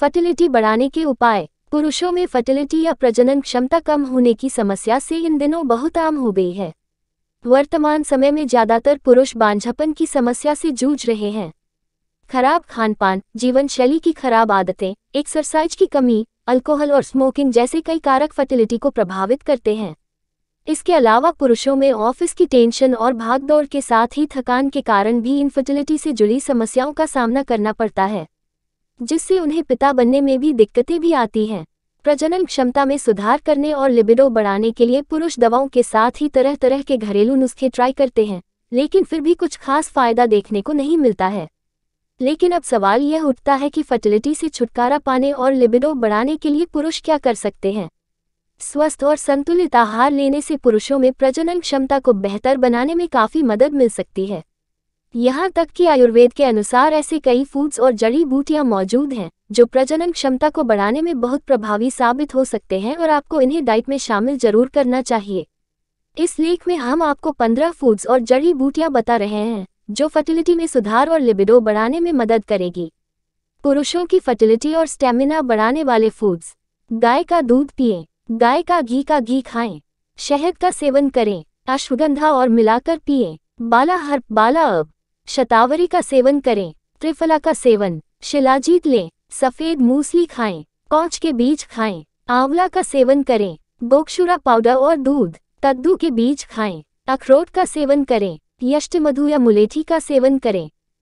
fertility बढ़ाने के उपाय पुरुषों में फर्टिलिटी या प्रजनन क्षमता कम होने की समस्या से इन दिनों बहुत आम हो गई है वर्तमान समय में ज्यादातर पुरुष बांझपन की समस्या से जूझ रहे हैं खराब खानपान जीवन शैली की खराब आदतें एक्सरसाइज की कमी अल्कोहल और स्मोकिंग जैसे कई कारक फर्टिलिटी को प्रभावित करते हैं इसके अलावा पुरुषों में ऑफिस की टेंशन और भागदौड़ के साथ ही थकान के कारण भी इनफर्टिलिटी से जुड़ी समस्याओं का सामना करना पड़ता है जिससे उन्हें पिता बनने में भी दिक्कतें भी आती हैं प्रजनन क्षमता में सुधार करने और लिबिडो बढ़ाने के लिए पुरुष दवाओं के साथ ही तरह तरह के घरेलू नुस्खे ट्राई करते हैं लेकिन फिर भी कुछ खास फायदा देखने को नहीं मिलता है लेकिन अब सवाल यह उठता है कि फर्टिलिटी से छुटकारा पाने और लिबिडो बढ़ाने के लिए पुरुष क्या कर सकते हैं स्वस्थ और संतुलित आहार लेने से पुरुषों में प्रजनन क्षमता को बेहतर बनाने में काफ़ी मदद मिल सकती है यहाँ तक कि आयुर्वेद के अनुसार ऐसे कई फूड्स और जड़ी बूटियाँ मौजूद हैं जो प्रजनन क्षमता को बढ़ाने में बहुत प्रभावी साबित हो सकते हैं और आपको इन्हें डाइट में शामिल जरूर करना चाहिए इस लेख में हम आपको पंद्रह फूड्स और जड़ी बूटियाँ बता रहे हैं जो फर्टिलिटी में सुधार और लिबिडो बढ़ाने में मदद करेगी पुरुषों की फर्टिलिटी और स्टेमिना बढ़ाने वाले फूड्स गाय का दूध पिए गाय का घी का घी खाएं शहद का सेवन करें अश्वगंधा और मिलाकर पिए बाला हर्प बाला अब शतावरी का सेवन करें त्रिफला का सेवन शिलाजीत लें सफ़ेद मूसली खाएं कौच के बीज खाएं आंवला का सेवन करें बोक्षुरा पाउडर और दूध कद्दू के बीज खाएं अखरोट का सेवन करें यष्ट मधु या मुलेठी का सेवन करें